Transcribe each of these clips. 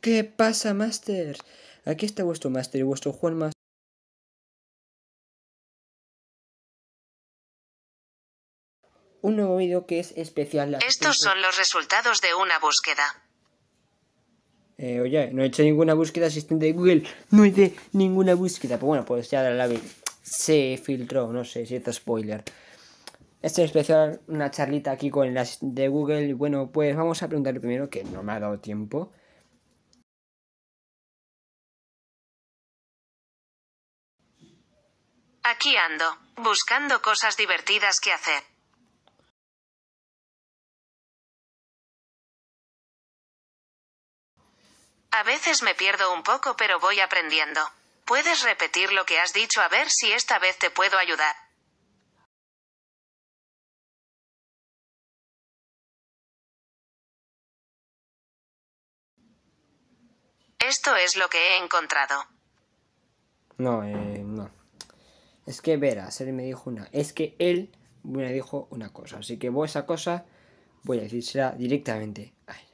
¿Qué pasa, Master? Aquí está vuestro Master y vuestro Juan Master. Un nuevo vídeo que es especial. Estos son los resultados de una búsqueda. Eh, oye, no he hecho ninguna búsqueda asistente de Google. No hice ninguna búsqueda. Pues bueno, pues ya la vi. Se filtró, no sé si es spoiler. Este especial, una charlita aquí con el asistente de Google. Bueno, pues vamos a preguntar primero, que no me ha dado tiempo. Aquí buscando cosas divertidas que hacer. A veces me pierdo un poco pero voy aprendiendo. ¿Puedes repetir lo que has dicho a ver si esta vez te puedo ayudar? Esto es lo que he encontrado. No, es eh, es que verás, él me dijo una. Es que él me dijo una cosa. Así que voy esa cosa voy a decírsela directamente a él.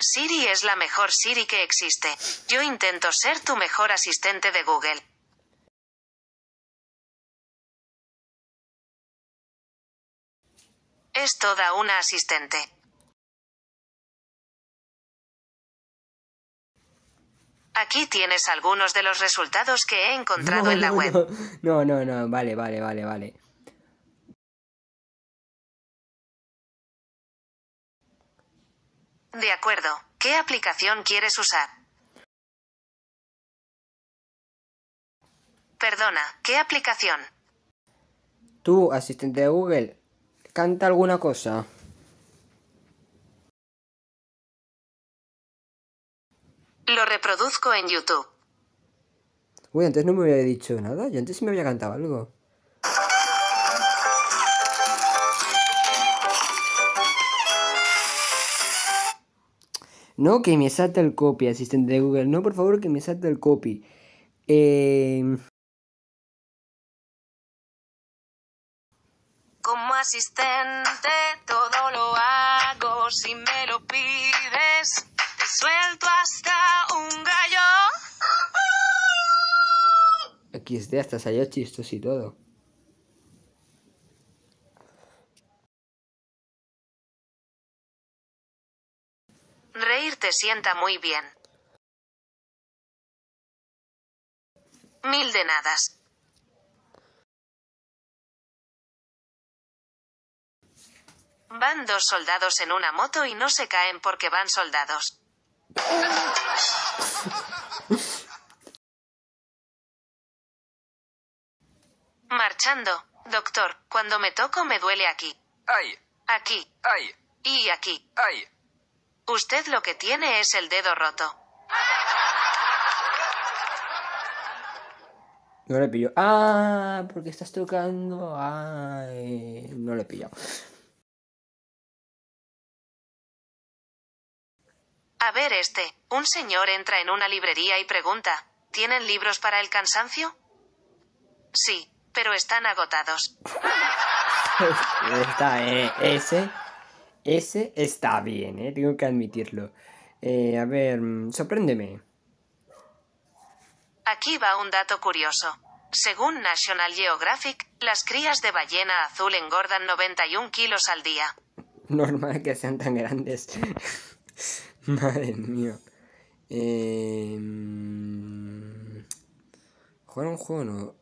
Siri es la mejor Siri que existe. Yo intento ser tu mejor asistente de Google. Es toda una asistente. Aquí tienes algunos de los resultados que he encontrado en la web. No, no, no, vale, vale, vale, vale. De acuerdo, ¿qué aplicación quieres usar? Perdona, ¿qué aplicación? Tú, asistente de Google, canta alguna cosa. Lo reproduzco en YouTube. Uy, antes no me había dicho nada. Yo antes sí me había cantado algo. No, que me salta el copy, asistente de Google. No, por favor, que me salta el copy. Em, Como asistente todo lo hago si me lo pides. Suelto hasta un gallo. Aquí de hasta salió chistos y todo. Reír te sienta muy bien. Mil de nadas. Van dos soldados en una moto y no se caen porque van soldados. Marchando. Doctor, cuando me toco me duele aquí. Ay. Aquí. Ay. Y aquí. Ay. Usted lo que tiene es el dedo roto. No le pillo. Ah, porque estás tocando. Ay, no le pillo A ver este, un señor entra en una librería y pregunta, ¿tienen libros para el cansancio? Sí, pero están agotados. Está, eh, ese, ese está bien, eh, tengo que admitirlo. Eh, a ver, mm, sorpréndeme. Aquí va un dato curioso. Según National Geographic, las crías de ballena azul engordan 91 kilos al día. Normal que sean tan grandes. Madre mía. Eh, un juego no.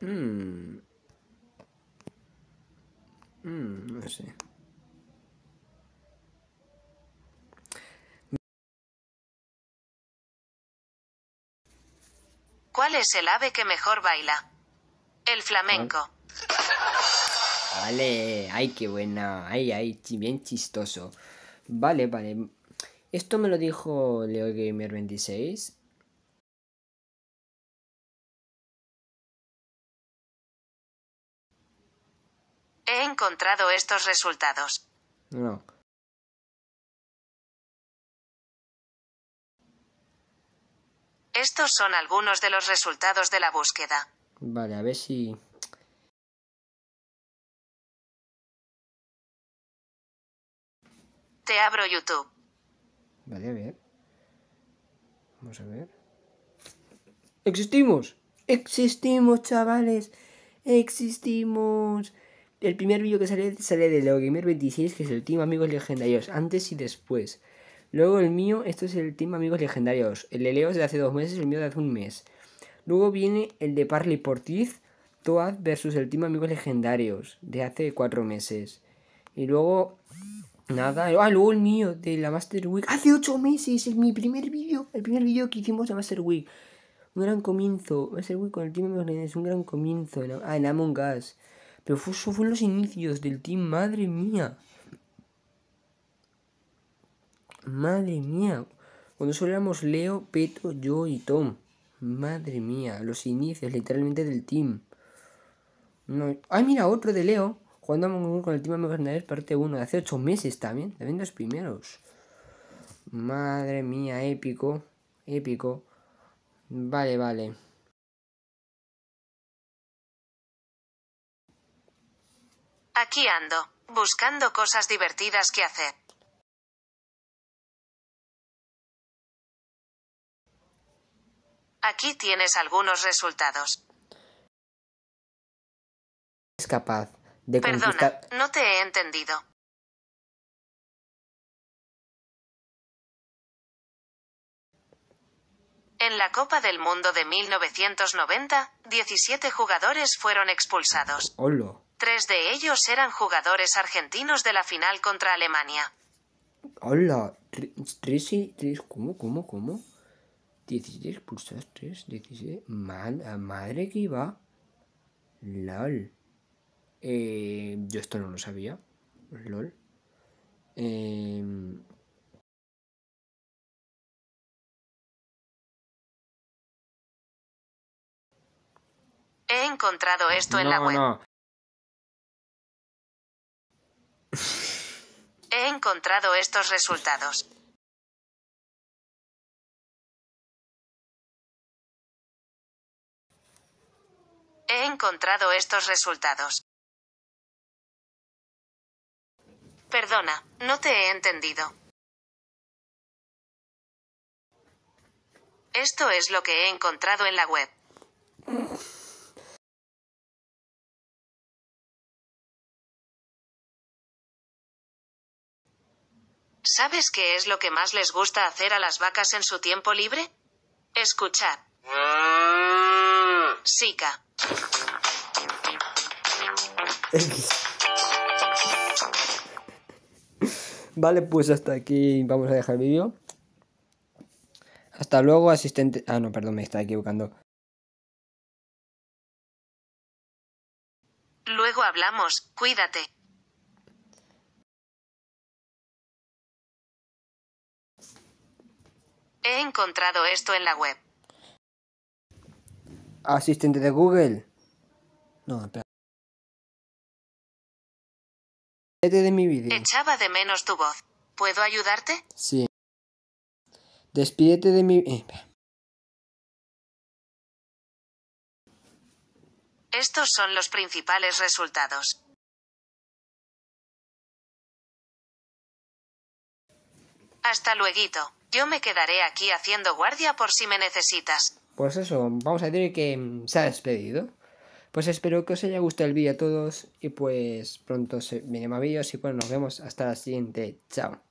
Mm. Hmm, no sé. ¿Cuál es el ave que mejor baila? El flamenco. Vale, ay, qué buena. Ay, ay, bien chistoso. Vale, vale. Esto me lo dijo LeoGamer26. He encontrado estos resultados. No. Estos son algunos de los resultados de la búsqueda. Vale, a ver si... Te abro YouTube. Vale, ver. Vamos a ver. ¡Existimos! ¡Existimos, chavales! ¡Existimos! El primer vídeo que sale, sale de LeoGamer26, que es el Team Amigos Legendarios, antes y después. Luego el mío, esto es el Team Amigos Legendarios. El de Leo es de hace dos meses, el mío de hace un mes. Luego viene el de Parley Portiz, Toad versus el Team Amigos Legendarios, de hace cuatro meses. Y luego Nada, ah, luego el mío de la Master Week. Hace ocho meses, es mi primer vídeo, el primer vídeo que hicimos de Master Week. Un gran comienzo, Master Week con el Team es un gran comienzo. En, ah, en Among Us. Pero fue, eso fue los inicios del Team, madre mía. Madre mía. Cuando solo éramos Leo, Peto, yo y Tom. Madre mía, los inicios literalmente del Team. No... Ah, mira, otro de Leo. Cuando a Mongol con el tema de Santander, parte 1, de hace 8 meses también, también los primeros. Madre mía, épico, épico. Vale, vale. Aquí ando, buscando cosas divertidas que hacer. Aquí tienes algunos resultados. Es capaz. Perdona, no te he entendido. En la Copa del Mundo de 1990, 17 jugadores fueron expulsados. ¡Hola! Tres de ellos eran jugadores argentinos de la final contra Alemania. Hola, tres y tres, ¿cómo, cómo, cómo? ¿17 expulsados, tres, ¿17? Madre, madre que iba. LOL. Eh, yo esto no lo sabía. LOL. Em, He encontrado esto en la web. He encontrado estos resultados. He encontrado estos resultados. Perdona, no te he entendido. Esto es lo que he encontrado en la web. ¿Sabes qué es lo que más les gusta hacer a las vacas en su tiempo libre? Escuchar. Sica. Vale, pues hasta aquí vamos a dejar el vídeo. Hasta luego, asistente... Ah, no, perdón, me estaba equivocando. Luego hablamos, cuídate. He encontrado esto en la web. Asistente de Google. No, espera. Despídete de mi vídeo. Echaba de menos tu voz. ¿Puedo ayudarte? Sí. Despídete de mi... Eh, Estos son los principales resultados. Hasta luego. Yo me quedaré aquí haciendo guardia por si me necesitas. Pues eso, vamos a decir que mm, se ha despedido. Pues espero que os haya gustado el vídeo a todos y pues pronto se viene más vídeos y pues nos vemos hasta la siguiente. Chao.